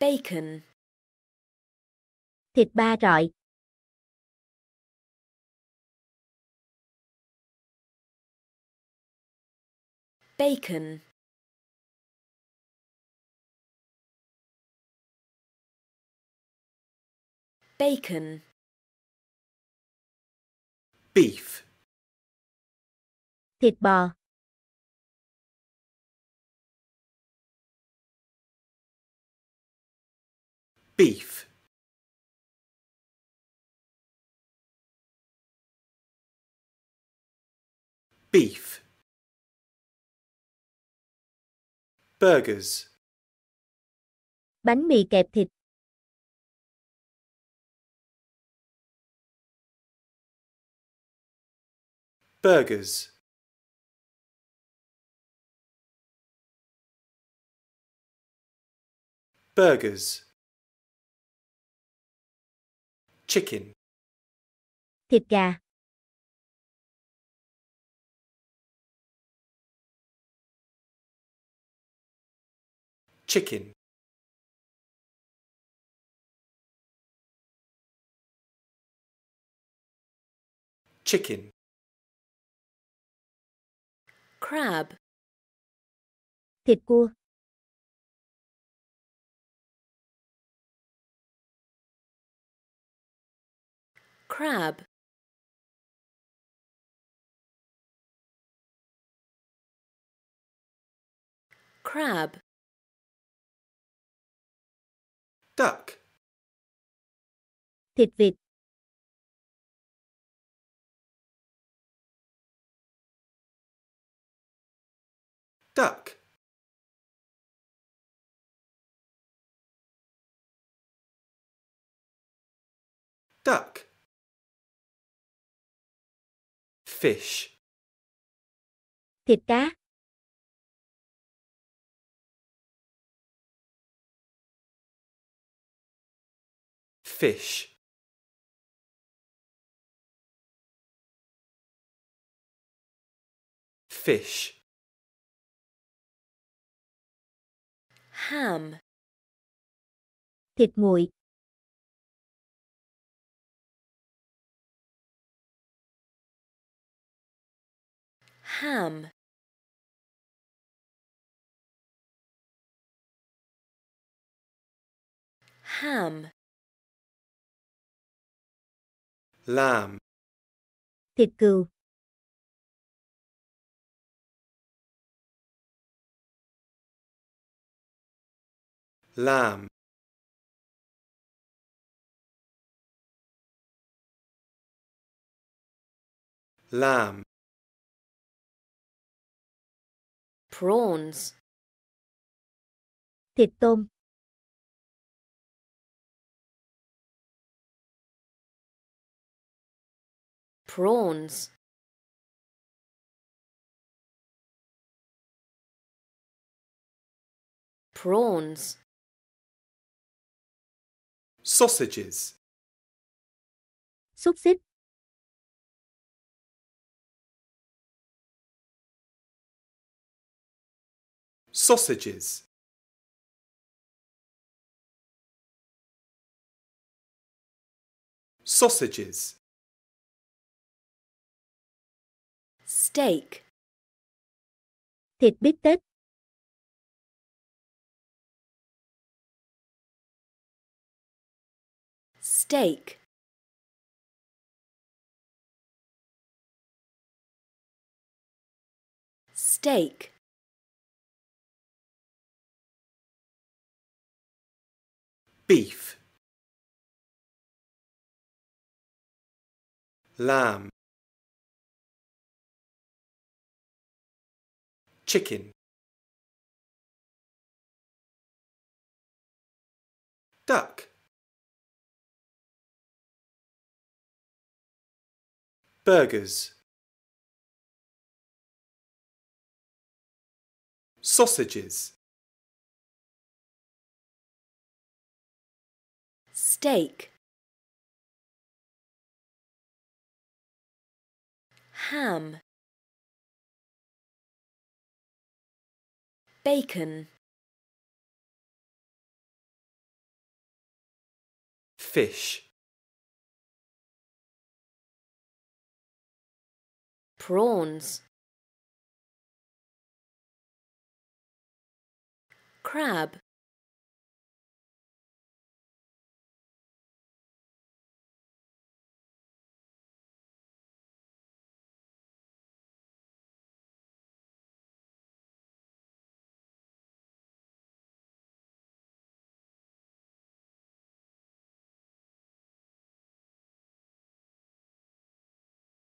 Bacon. Thịt ba rọi. Bacon. Bacon. Beef. Thịt bò. beef beef burgers bánh mì kẹp thịt burgers burgers chicken thịt gà chicken chicken crab thịt cua crab crab duck thịt vịt duck duck Fish. Thịt cá. Fish. Fish. Ham. Thịt nguội. ham ham lamb thịt cừu lamb lamb prawns. Thịt tôm. Prawns. Prawns. Sausages. Xúc xích. Sausages Sausages Steak Thịt bít tết Steak Steak beef lamb chicken duck burgers sausages steak ham bacon fish prawns crab